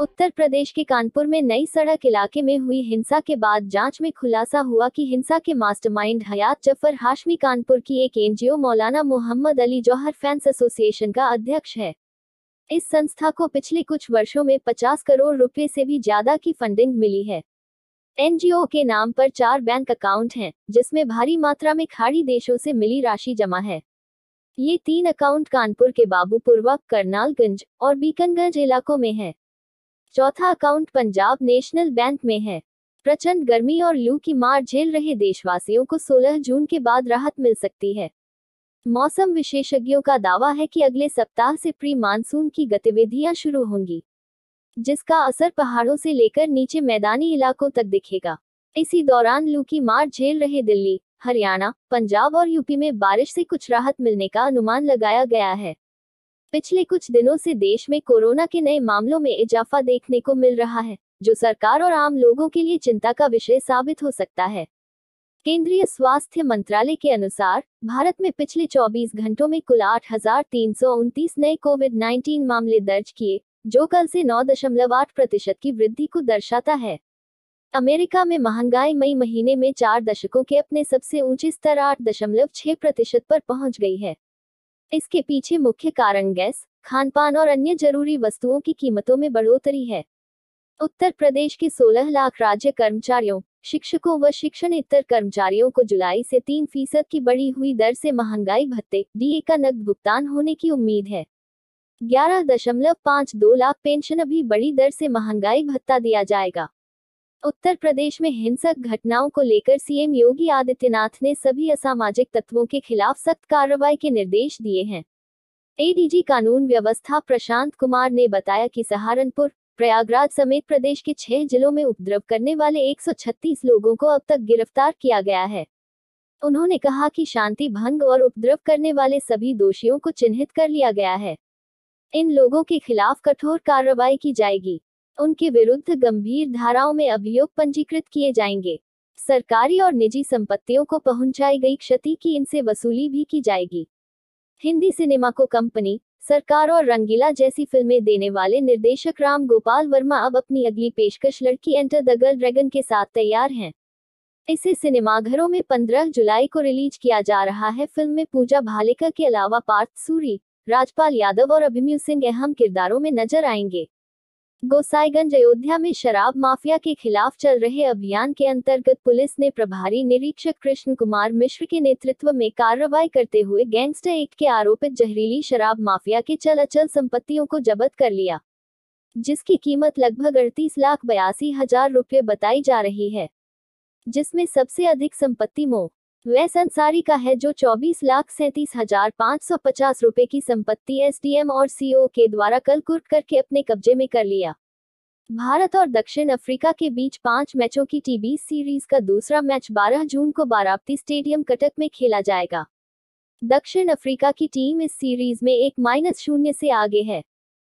उत्तर प्रदेश के कानपुर में नई सड़क इलाके में हुई हिंसा के बाद जांच में खुलासा हुआ कि हिंसा के मास्टरमाइंड हयात जफर हाशमी कानपुर की एक NGO Maulana Mohammad Ali Jauhar fans association का अध्यक्ष है इस संस्था को पिछले कुछ वर्षों में 50 करोड़ रुपए से भी ज्यादा की फंडिंग मिली है एनजीओ के नाम पर चार बैंक अकाउंट हैं, जिसमें भारी मात्रा में खाड़ी देशों से मिली राशि जमा है ये तीन अकाउंट कानपुर के बाबूपुरवा करनालगंज और बीकनगंज इलाकों में है चौथा अकाउंट पंजाब नेशनल बैंक में है प्रचंड गर्मी और लू की मार झेल रहे देशवासियों को 16 जून के बाद राहत मिल सकती है मौसम विशेषज्ञों का दावा है कि अगले सप्ताह से प्री मानसून की गतिविधियां शुरू होंगी जिसका असर पहाड़ों से लेकर नीचे मैदानी इलाकों तक दिखेगा इसी दौरान लू की मार झेल रहे दिल्ली हरियाणा पंजाब और यूपी में बारिश से कुछ राहत मिलने का अनुमान लगाया गया है पिछले कुछ दिनों से देश में कोरोना के नए मामलों में इजाफा देखने को मिल रहा है जो सरकार और आम लोगों के लिए चिंता का विषय साबित हो सकता है केंद्रीय स्वास्थ्य मंत्रालय के अनुसार भारत में पिछले 24 घंटों में कुल आठ नए कोविड 19 मामले दर्ज किए जो कल से 9.8 प्रतिशत की वृद्धि को दर्शाता है अमेरिका में महंगाई मई महीने में चार दशकों के अपने सबसे ऊंचे स्तर आठ दशमलव छह प्रतिशत पर पहुंच गई है इसके पीछे मुख्य कारण गैस खानपान और अन्य जरूरी वस्तुओं की कीमतों में बढ़ोतरी है उत्तर प्रदेश के 16 लाख राज्य कर्मचारियों शिक्षकों व शिक्षण इतर कर्मचारियों को जुलाई से तीन फीसद की बढ़ी हुई दर से महंगाई भत्ते डीए का नकद भुगतान होने की उम्मीद है ग्यारह दशमलव पाँच दो लाख पेंशन अभी बड़ी दर से महंगाई भत्ता दिया जाएगा उत्तर प्रदेश में हिंसक घटनाओं को लेकर सीएम योगी आदित्यनाथ ने सभी असामाजिक तत्वों के खिलाफ सख्त कार्रवाई के निर्देश दिए हैं एडीजी कानून व्यवस्था प्रशांत कुमार ने बताया कि सहारनपुर प्रयागराज समेत प्रदेश के छह जिलों में उपद्रव करने वाले 136 लोगों को अब तक गिरफ्तार किया गया है उन्होंने कहा कि शांति भंग और उपद्रव करने वाले सभी दोषियों को चिन्हित कर लिया गया है इन लोगों के खिलाफ कठोर कार्रवाई की जाएगी उनके विरुद्ध गंभीर धाराओं में अभियोग पंजीकृत किए जाएंगे सरकारी और निजी संपत्तियों को पहुंचाई गई क्षति की इनसे वसूली भी की जाएगी हिंदी सिनेमा को कंपनी सरकार और रंगीला जैसी फिल्में देने वाले निर्देशक राम गोपाल वर्मा अब अपनी अगली पेशकश लड़की एंटर द गर्ल ड्रैगन के साथ तैयार हैं इसे सिनेमाघरों में 15 जुलाई को रिलीज किया जा रहा है फिल्म में पूजा भालेकर के अलावा पार्थ सूरी राजपाल यादव और अभिमन्यु सिंह अहम किरदारों में नजर आएंगे गोसाईगंज अयोध्या में शराब माफिया के खिलाफ चल रहे अभियान के अंतर्गत पुलिस ने प्रभारी निरीक्षक कृष्ण कुमार मिश्र के नेतृत्व में कार्रवाई करते हुए गैंगस्टर एक्ट के आरोपित जहरीली शराब माफिया के चल अचल संपत्तियों को जब्त कर लिया जिसकी कीमत लगभग अड़तीस लाख बयासी हजार रुपये बताई जा रही है जिसमें सबसे अधिक संपत्ति मोह वह संसारी का है जो चौबीस लाख सैंतीस हजार पाँच सौ पचास रुपए की संपत्ति एसडीएम और सीओ के द्वारा कल कुर्क करके अपने कब्जे में कर लिया भारत और दक्षिण अफ्रीका के बीच पांच मैचों की टीबी सीरीज का दूसरा मैच 12 जून को बाराप्ती स्टेडियम कटक में खेला जाएगा दक्षिण अफ्रीका की टीम इस सीरीज में एक माइनस शून्य से आगे है